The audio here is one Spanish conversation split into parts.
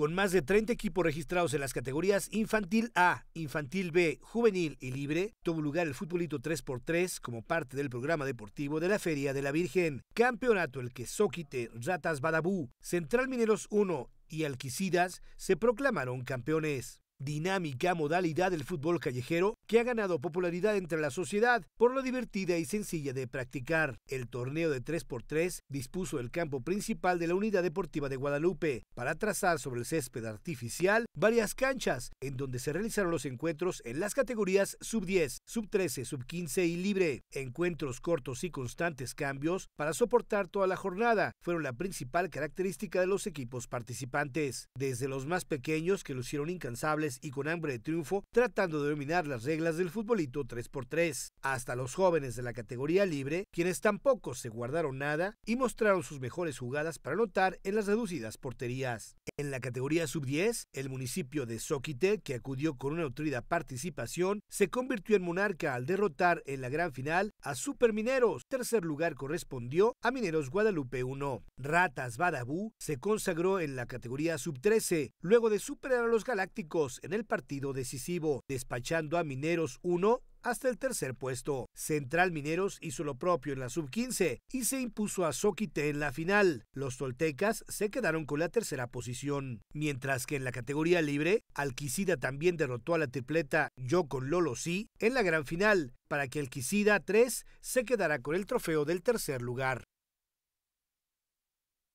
con más de 30 equipos registrados en las categorías Infantil A, Infantil B, Juvenil y Libre, tuvo lugar el futbolito 3x3 como parte del programa deportivo de la Feria de la Virgen, campeonato el que Soquite, Ratas Badabú, Central Mineros 1 y Alquicidas se proclamaron campeones dinámica modalidad del fútbol callejero que ha ganado popularidad entre la sociedad por lo divertida y sencilla de practicar. El torneo de 3x3 dispuso el campo principal de la Unidad Deportiva de Guadalupe para trazar sobre el césped artificial varias canchas en donde se realizaron los encuentros en las categorías sub-10, sub-13, sub-15 y libre. Encuentros cortos y constantes cambios para soportar toda la jornada fueron la principal característica de los equipos participantes, desde los más pequeños que lucieron incansables y con hambre de triunfo, tratando de dominar las reglas del futbolito 3x3. Hasta los jóvenes de la categoría libre, quienes tampoco se guardaron nada y mostraron sus mejores jugadas para anotar en las reducidas porterías. En la categoría sub-10, el municipio de Soquite, que acudió con una nutrida participación, se convirtió en monarca al derrotar en la gran final a Super Mineros. Tercer lugar correspondió a Mineros Guadalupe 1. Ratas Badabú se consagró en la categoría sub-13, luego de superar a los Galácticos en el partido decisivo, despachando a Mineros 1 hasta el tercer puesto. Central Mineros hizo lo propio en la sub-15 y se impuso a Soquite en la final. Los toltecas se quedaron con la tercera posición. Mientras que en la categoría libre, Alquicida también derrotó a la tripleta Yo con Lolo Sí en la gran final, para que Alquicida 3 se quedara con el trofeo del tercer lugar.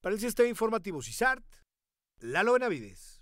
Para el sistema informativo CISART, Lalo Benavides.